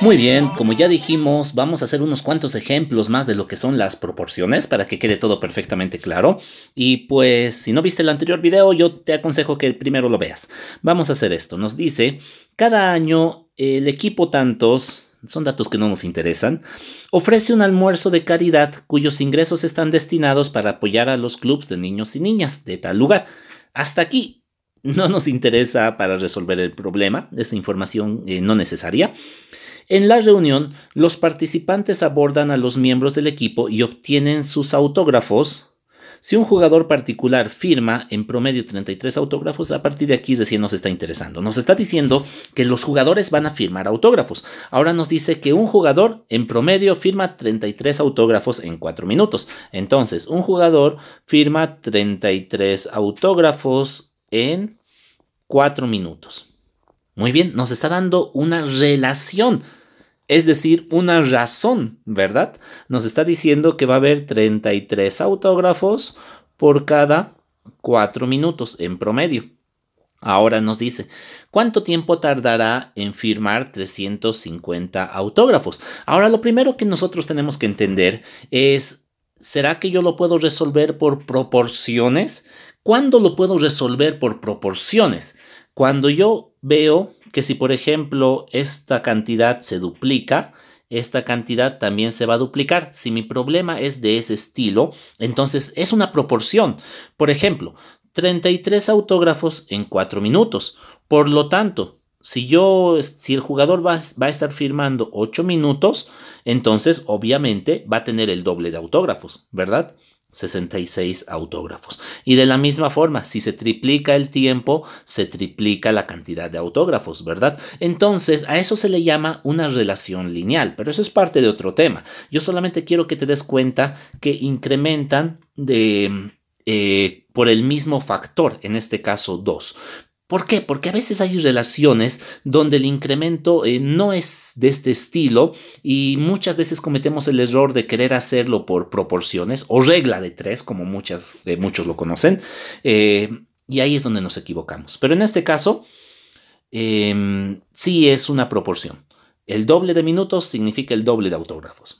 Muy bien, como ya dijimos, vamos a hacer unos cuantos ejemplos más de lo que son las proporciones para que quede todo perfectamente claro. Y pues, si no viste el anterior video, yo te aconsejo que primero lo veas. Vamos a hacer esto. Nos dice, cada año el equipo tantos son datos que no nos interesan, ofrece un almuerzo de caridad cuyos ingresos están destinados para apoyar a los clubes de niños y niñas de tal lugar. Hasta aquí no nos interesa para resolver el problema, es información eh, no necesaria. En la reunión, los participantes abordan a los miembros del equipo y obtienen sus autógrafos, si un jugador particular firma en promedio 33 autógrafos, a partir de aquí recién nos está interesando. Nos está diciendo que los jugadores van a firmar autógrafos. Ahora nos dice que un jugador en promedio firma 33 autógrafos en 4 minutos. Entonces, un jugador firma 33 autógrafos en 4 minutos. Muy bien, nos está dando una relación es decir, una razón, ¿verdad? Nos está diciendo que va a haber 33 autógrafos por cada 4 minutos en promedio. Ahora nos dice, ¿cuánto tiempo tardará en firmar 350 autógrafos? Ahora lo primero que nosotros tenemos que entender es, ¿será que yo lo puedo resolver por proporciones? ¿Cuándo lo puedo resolver por proporciones? Cuando yo veo que si por ejemplo esta cantidad se duplica, esta cantidad también se va a duplicar. Si mi problema es de ese estilo, entonces es una proporción. Por ejemplo, 33 autógrafos en 4 minutos. Por lo tanto, si yo, si el jugador va, va, a estar firmando 8 minutos, entonces obviamente va a tener el doble de autógrafos, ¿verdad? 66 autógrafos. Y de la misma forma, si se triplica el tiempo, se triplica la cantidad de autógrafos, ¿verdad? Entonces, a eso se le llama una relación lineal, pero eso es parte de otro tema. Yo solamente quiero que te des cuenta que incrementan de... Eh, por el mismo factor, en este caso 2. ¿Por qué? Porque a veces hay relaciones donde el incremento eh, no es de este estilo y muchas veces cometemos el error de querer hacerlo por proporciones o regla de tres, como muchas, de eh, muchos lo conocen, eh, y ahí es donde nos equivocamos. Pero en este caso, em, sí es una proporción. El doble de minutos significa el doble de autógrafos.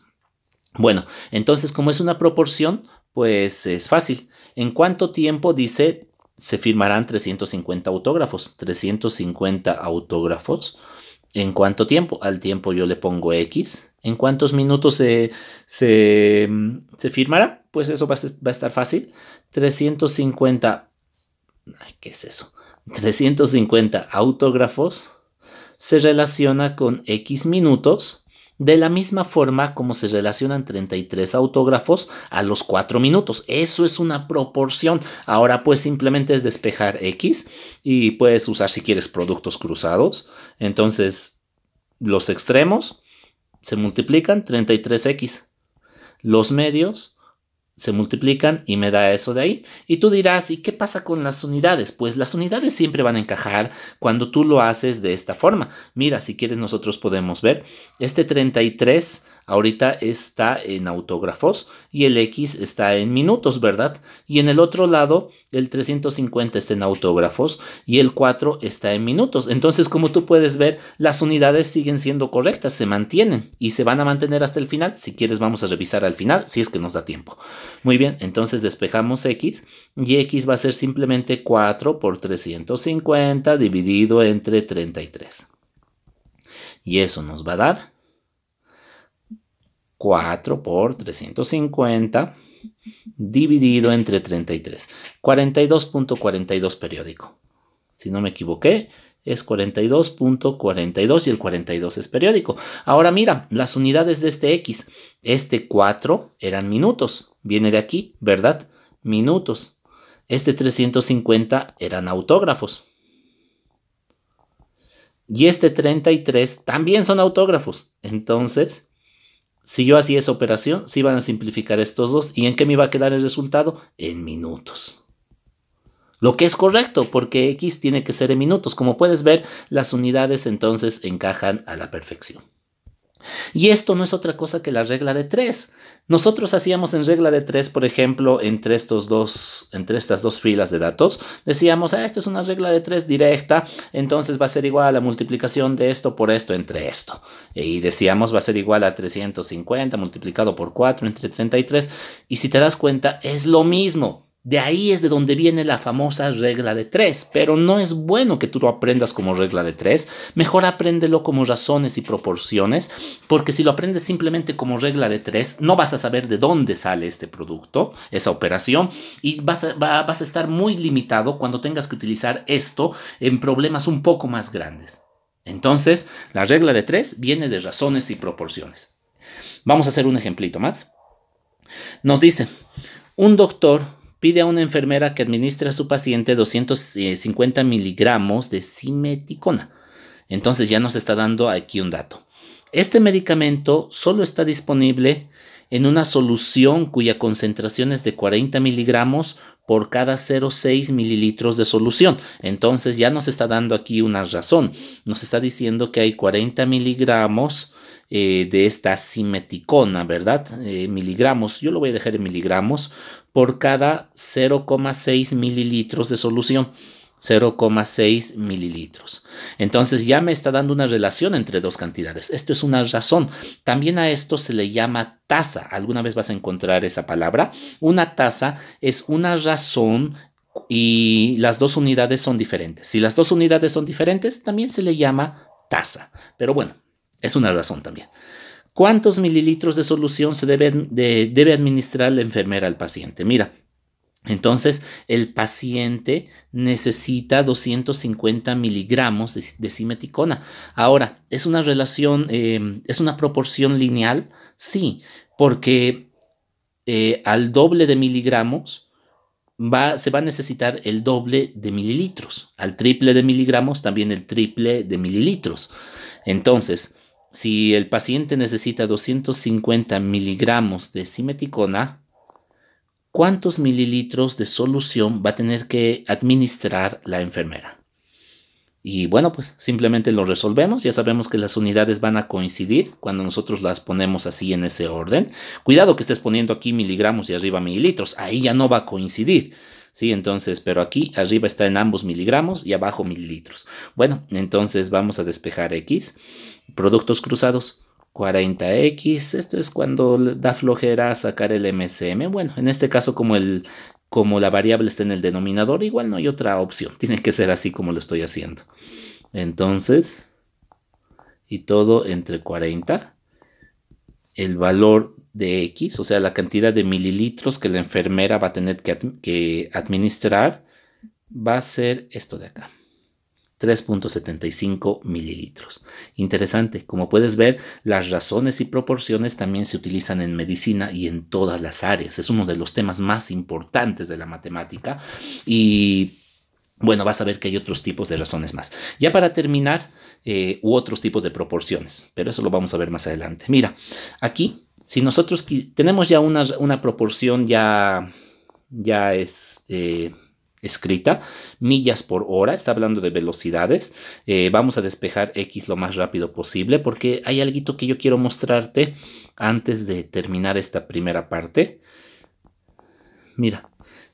Bueno, entonces como es una proporción, pues es fácil. ¿En cuánto tiempo dice se firmarán 350 autógrafos. 350 autógrafos. ¿En cuánto tiempo? Al tiempo yo le pongo X. ¿En cuántos minutos mm, se, firmará? Pues eso va a, estar fácil. 350... ¿Qué es eso? 350 autógrafos se relaciona con X minutos de la misma forma como se relacionan 33 autógrafos a los 4 minutos. Eso es una proporción. Ahora pues simplemente es despejar X y puedes usar si quieres productos cruzados. Entonces los extremos se multiplican 33X. Los medios se multiplican y me da eso de ahí. Y tú dirás, ¿y qué pasa con las unidades? Pues las unidades siempre van a encajar cuando tú lo haces de esta forma. Mira, si quieres nosotros podemos ver, este 33 ahorita está en autógrafos y el X está en minutos, ¿verdad? Y en el otro lado, el 350 está en autógrafos y el 4 está en minutos. Entonces, como tú puedes ver, las unidades siguen siendo correctas, se mantienen y se van a mantener hasta el final. Si quieres, vamos a revisar al final, si es que nos da tiempo. Muy bien, entonces despejamos X y X va a ser simplemente 4 por 350 dividido entre 33. Y eso nos va a dar 4 por 350 dividido entre 33. 42.42 periódico. Si no me equivoqué, es 42.42 y el 42 es periódico. Ahora mira, las unidades de este X. Este 4 eran minutos. Viene de aquí, ¿verdad? Minutos. Este 350 eran autógrafos. Y este 33 también son autógrafos. Entonces, si yo hacía esa operación, se iban a simplificar estos dos. ¿Y en qué me iba a quedar el resultado? En minutos. Lo que es correcto, porque X tiene que ser en minutos. Como puedes ver, las unidades entonces encajan a la perfección. Y esto no es otra cosa que la regla de tres. Nosotros hacíamos en regla de tres, por ejemplo, entre, estos dos, entre estas dos filas de datos, decíamos, ah, esto es una regla de tres directa, entonces va a ser igual a la multiplicación de esto por esto entre esto. Y decíamos, va a ser igual a 350 multiplicado por 4 entre 33. Y si te das cuenta, es lo mismo. De ahí es de donde viene la famosa regla de tres, pero no es bueno que tú lo aprendas como regla de tres, mejor apréndelo como razones y proporciones, porque si lo aprendes simplemente como regla de tres, no vas a saber de dónde sale este producto, esa operación, y vas a, vas a estar muy limitado cuando tengas que utilizar esto en problemas un poco más grandes. Entonces, la regla de tres viene de razones y proporciones. Vamos a hacer un ejemplito más. Nos dice, un doctor pide a una enfermera que administre a su paciente 250 miligramos de simeticona. Entonces ya nos está dando aquí un dato. Este medicamento solo está disponible en una solución cuya concentración es de 40 miligramos por cada 0,6 mililitros de solución. Entonces ya nos está dando aquí una razón. Nos está diciendo que hay 40 miligramos eh, de esta simeticona, ¿verdad? Eh, miligramos, yo lo voy a dejar en miligramos por cada 0,6 mililitros de solución. 0,6 mililitros. Entonces ya me está dando una relación entre dos cantidades. Esto es una razón. También a esto se le llama tasa. Alguna vez vas a encontrar esa palabra. Una tasa es una razón y las dos unidades son diferentes. Si las dos unidades son diferentes, también se le llama tasa. Pero bueno, es una razón también. ¿Cuántos mililitros de solución se debe, debe administrar la enfermera al paciente? Mira, entonces, el paciente necesita 250 miligramos de, simeticona. Ahora, ¿es una relación, em, es una proporción lineal? Sí, porque eh, al doble de miligramos va, se va a necesitar el doble de mililitros. Al triple de miligramos también el triple de mililitros. Entonces, si el paciente necesita 250 miligramos de simeticona, ¿cuántos mililitros de solución va a tener que administrar la enfermera? Y bueno, pues simplemente lo resolvemos. Ya sabemos que las unidades van a coincidir cuando nosotros las ponemos así en ese orden. Cuidado que estés poniendo aquí miligramos y arriba mililitros. Ahí ya no va a coincidir. Sí, entonces, pero aquí arriba está en ambos miligramos y abajo mililitros. Bueno, entonces vamos a despejar X. Productos cruzados. 40X, esto es cuando da flojera sacar el MCM. Bueno, en este caso como el como la variable está en el denominador, igual no hay otra opción. Tiene que ser así como lo estoy haciendo. Entonces, y todo entre 40, el valor de X, o sea, la cantidad de mililitros que la enfermera va a tener que administrar, va a ser esto de acá. 3.75 mililitros. Interesante, como puedes ver, las razones y proporciones también se utilizan en medicina y en todas las áreas. Es uno de los temas más importantes de la matemática y bueno, vas a ver que hay otros tipos de razones más. Ya para terminar, eh, u otros tipos de proporciones, pero eso lo vamos a ver más adelante. Mira, aquí, si nosotros tenemos ya una, proporción ya, ya es... Eh, escrita, millas por hora, está hablando de velocidades, eh, vamos a despejar X lo más rápido posible porque hay algo que yo quiero mostrarte antes de terminar esta primera parte. Mira,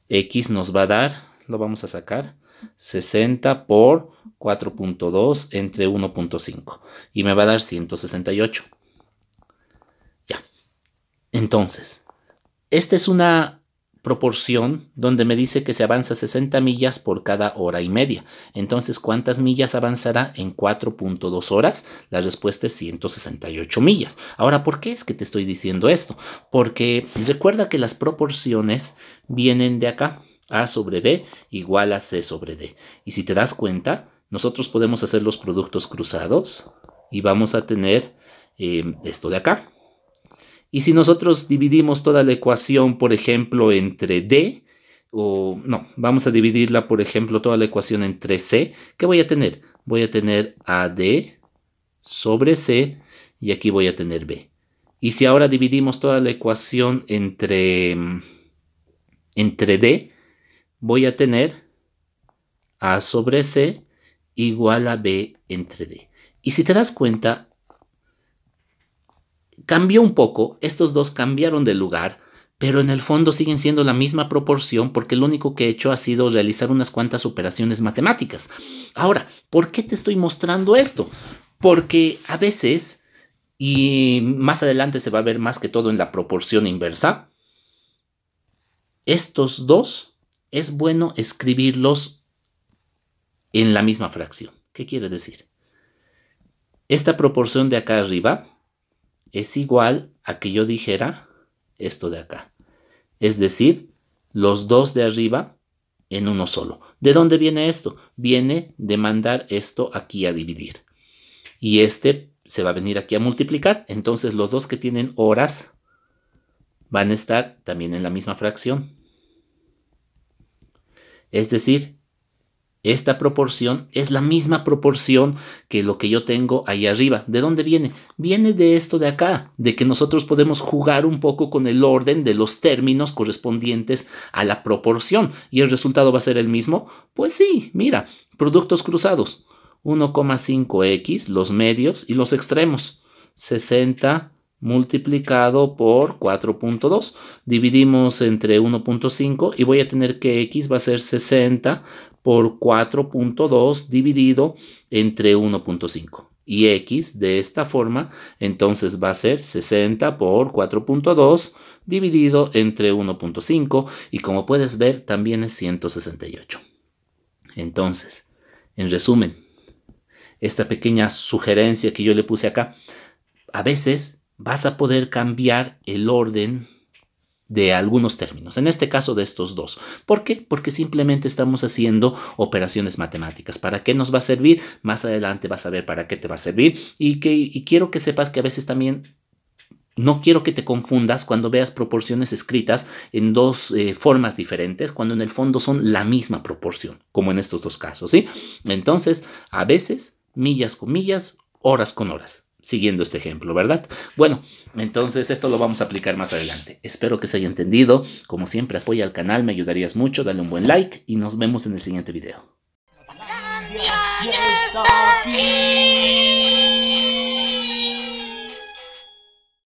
X nos va a dar, lo vamos a sacar, 60 por 4.2 entre 1.5 y me va a dar 168. Ya. Entonces, esta es una proporción donde me dice que se avanza 60 millas por cada hora y media. Entonces, ¿cuántas millas avanzará en 4.2 horas? La respuesta es 168 millas. Ahora, ¿por qué es que te estoy diciendo esto? Porque recuerda que las proporciones vienen de acá. A sobre B igual a C sobre D. Y si te das cuenta, nosotros podemos hacer los productos cruzados y vamos a tener eh, esto de acá. Y si nosotros dividimos toda la ecuación, por ejemplo, entre D, o no, vamos a dividirla, por ejemplo, toda la ecuación entre C, ¿qué voy a tener? Voy a tener AD sobre C y aquí voy a tener B. Y si ahora dividimos toda la ecuación entre, mm, entre D, voy a tener A sobre C igual a B entre D. Y si te das cuenta, cambió un poco, estos dos cambiaron de lugar, pero en el fondo siguen siendo la misma proporción porque lo único que he hecho ha sido realizar unas cuantas operaciones matemáticas. Ahora, ¿por qué te estoy mostrando esto? Porque a veces, y más adelante se va a ver más que todo en la proporción inversa, estos dos es bueno escribirlos en la misma fracción. ¿Qué quiere decir? Esta proporción de acá arriba es igual a que yo dijera esto de acá. Es decir, los dos de arriba en uno solo. ¿De dónde viene esto? Viene de mandar esto aquí a dividir. Y este se va a venir aquí a multiplicar. Entonces los dos que tienen horas van a estar también en la misma fracción. Es decir, esta proporción es la misma proporción que lo que yo tengo ahí arriba. ¿De dónde viene? Viene de esto de acá, de que nosotros podemos jugar un poco con el orden de los términos correspondientes a la proporción. ¿Y el resultado va a ser el mismo? Pues sí, mira, productos cruzados. 1,5x, los medios y los extremos. 60 multiplicado por 4.2. Dividimos entre 1.5 y voy a tener que x va a ser 60 por 4.2 dividido entre 1.5. Y x de esta forma entonces va a ser 60 por 4.2 dividido entre 1.5 y como puedes ver también es 168. Entonces, en resumen, esta pequeña sugerencia que yo le puse acá, a veces vas a poder cambiar el orden de algunos términos, en este caso de estos dos. ¿Por qué? Porque simplemente estamos haciendo operaciones matemáticas. ¿Para qué nos va a servir? Más adelante vas a ver para qué te va a servir y, que, y quiero que sepas que a veces también no quiero que te confundas cuando veas proporciones escritas en dos eh, formas diferentes, cuando en el fondo son la misma proporción, como en estos dos casos, ¿sí? Entonces, a veces, millas con millas, horas con horas siguiendo este ejemplo, ¿verdad? Bueno, entonces esto lo vamos a aplicar más adelante. Espero que se haya entendido. Como siempre, apoya al canal, me ayudarías mucho. Dale un buen like y nos vemos en el siguiente video.